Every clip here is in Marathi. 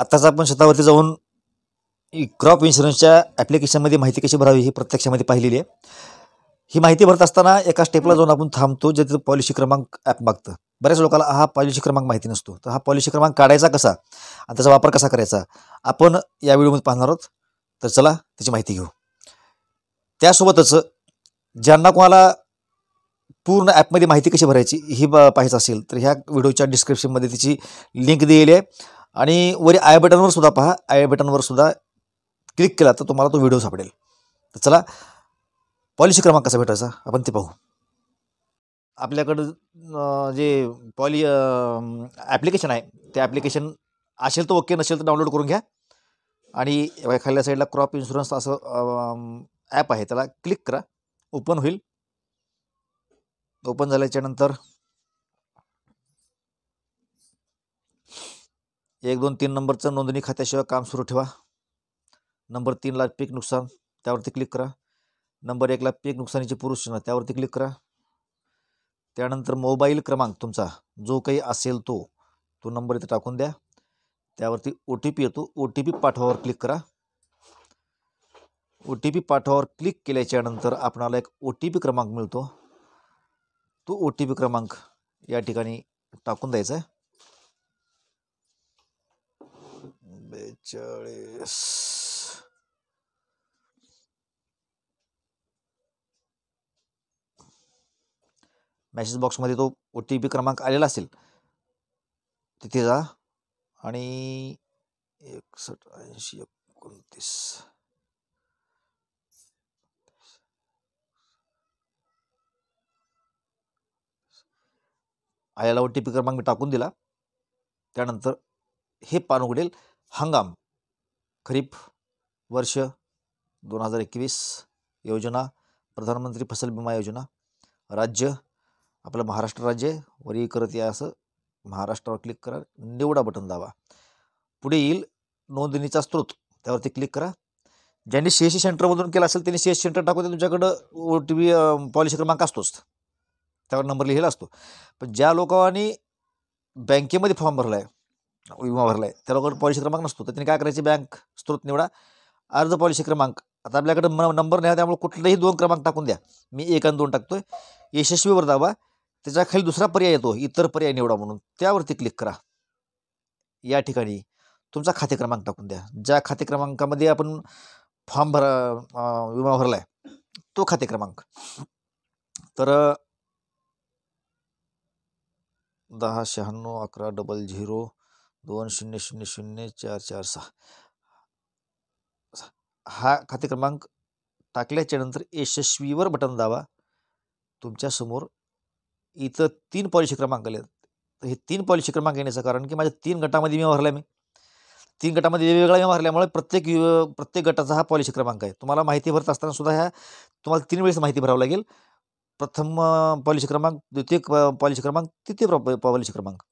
आत्ताच आपण शेतावरती जाऊन क्रॉप इन्शुरन्सच्या ॲप्लिकेशनमध्ये माहिती कशी भरावी ही प्रत्यक्षामध्ये पाहिलेली आहे ही माहिती भरत असताना एका स्टेपला जाऊन आपण थांबतो जे तिथं पॉलिसी क्रमांक ॲप मागतं बऱ्याच लोकांना हा पॉलिसी क्रमांक माहिती नसतो तर हा पॉलिसी क्रमांक काढायचा कसा आणि त्याचा वापर कसा करायचा आपण या व्हिडिओमध्ये पाहणार आहोत तर चला त्याची माहिती घेऊ त्यासोबतच ज्यांना कोणाला पूर्ण ॲपमध्ये माहिती कशी भरायची ही पाहायचं असेल तर ह्या व्हिडिओच्या डिस्क्रिप्शनमध्ये तिची लिंक दिलेली आहे आणि वरी आय बटनवर सुद्धा पहा आय बटनवर सुद्धा क्लिक केला तर तुम्हाला तो व्हिडिओ सापडेल तर चला पॉलिसी क्रमांक कसा भेटायचा आपण ते पाहू आपल्याकडं जे पॉली ॲप्लिकेशन आहे ते ॲप्लिकेशन असेल तर ओके नसेल तर डाउनलोड करून घ्या आणि खाल्ल्या साईडला क्रॉप इन्शुरन्स असं ॲप आहे त्याला क्लिक करा ओपन होईल ओपन झाल्याच्यानंतर एक दोन तीन नंबरचं नोंदणी खात्याशिवाय काम सुरू ठेवा नंबर तीनला पीक नुकसान त्यावरती क्लिक करा नंबर एकला पीक नुकसानीचे पुरुष चिन्ह त्यावरती क्लिक करा त्यानंतर मोबाईल क्रमांक तुमचा जो काही असेल तो तो नंबर इथं टाकून द्या त्यावरती ओ टी पी येतो ओ टी पी पाठवावर क्लिक करा ओ टी पी पाठवावर क्लिक केल्याच्यानंतर आपणाला एक ओ टी पी क्रमांक मिळतो तो ओ टी पी क्रमांक या ठिकाणी टाकून द्यायचा आहे बेचाळीस मेसेज बॉक्समध्ये तो ओ टी पी क्रमांक आलेला असेल तिथे जा आणि एकसष्ट ऐंशी एकोणतीस आयाला ओ टी पी क्रमांक टाकून दिला त्यानंतर हे पान उघडेल हंगाम खरीप वर्ष दोन हजार एकवीस योजना प्रधानमंत्री फसल विमा योजना राज्य आपलं महाराष्ट्र राज्य वरी करत या असं महाराष्ट्रावर क्लिक करा निवडा बटन दाबा पुढे येईल नोंदणीचा स्रोत त्यावरती क्लिक करा ज्यांनी सी एस सी सेंटरमधून केला असेल त्यांनी सी एस सेंटर टाकून तुमच्याकडं ओ टी पी पॉलिसी क्रमांक असतोच त्यावर नंबर लिहिला असतो पण ज्या लोकांनी बँकेमध्ये फॉर्म भरला आहे विमा भरला आहे त्याबरोबर पॉलिसी क्रमांक नसतो तर त्यांनी काय करायची बँक स्त्रोत निवडा अर्ज पॉलिसी क्रमांक आता आपल्याकडे म नंबर नाही त्यामुळे कुठलेही दोन क्रमांक टाकून द्या मी एक आणि दोन टाकतो आहे यशस्वीवर दाबा त्याच्या खाली दुसरा पर्याय येतो इतर पर्याय निवडा म्हणून त्यावरती क्लिक करा या ठिकाणी तुमचा खाते क्रमांक टाकून द्या ज्या खाते क्रमांकामध्ये आपण फॉर्म भरा विमा भरला आहे तो खाते क्रमांक तर दहा शहाण्णव अकरा डबल झिरो दोन शून्य शून्य शून्य चार चार सहा हा खाते क्रमांक टाकल्याच्या नंतर यशस्वीवर बटन दाबा तुमच्यासमोर इथं तीन पॉलिसी क्रमांक आले तर हे तीन पॉलिसी क्रमांक येण्याचं कारण की माझ्या तीन गटामध्ये मी भरला मी तीन गटामध्ये वेगवेगळा विमा भरल्यामुळे प्रत्येक प्रत्येक गटाचा हा पॉलिसी क्रमांक आहे तुम्हाला माहिती भरत असताना सुद्धा ह्या तुम्हाला तीन वेळेस माहिती भरावं लागेल प्रथम पॉलिसी क्रमांक द्वितीय पॉलिसी क्रमांक तृतीय पॉलिसी क्रमांक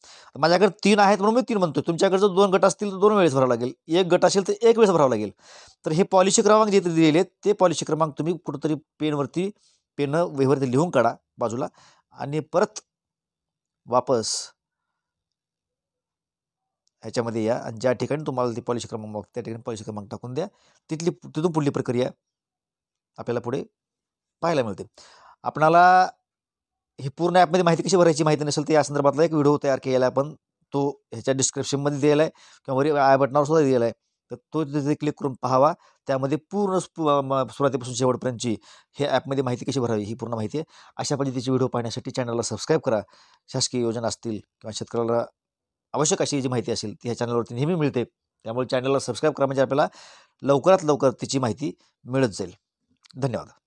माझ्याकडे तीन आहेत म्हणून मी तीन म्हणतो तुमच्याकडे जर दोन गट असतील तर दोन वेळेस भरावं लागेल एक गट असेल तर एक वेळेस भरावं लागेल तर हे पॉलिसी क्रमांक जे दिलेले ते पॉलिसी क्रमांक तुम्ही कुठंतरी पेनवरती पेन वहीवरती लिहून काढा बाजूला आणि परत वापस ह्याच्यामध्ये या आणि ज्या ठिकाणी तुम्हाला ती पॉलिसी क्रमांक त्या ठिकाणी पॉलिसी क्रमांक टाकून द्या तिथली तिथून पुढली प्रक्रिया आपल्याला पुढे पाहायला मिळते आपणाला ही पूर्ण ॲपमध्ये माहिती कशी भरायची माहिती नसेल तर या संदर्भातला एक व्हिडिओ तयार केला आहे आपण तो ह्याच्या डिस्क्रिप्शनमध्ये दिलेला आहे किंवा वरी आय बटनावर सुद्धा दिलेला आहे तर तो तिथे क्लिक करून पाहावा त्यामध्ये पूर्ण सुरुवातीपासून शेवटपर्यंतची हे ॲपमध्ये माहिती कशी भरावी ही पूर्ण माहिती आहे अशा पद्धतीची व्हिडिओ पाहण्यासाठी चॅनलला सबस्क्राईब करा शासकीय योजना असतील किंवा शेतकऱ्याला आवश्यक अशी जी माहिती असेल ती ह्या चॅनलवरती नेहमी मिळते त्यामुळे चॅनलला सबस्क्राईब करा म्हणजे आपल्याला लवकरात लवकर तिची माहिती मिळत जाईल धन्यवाद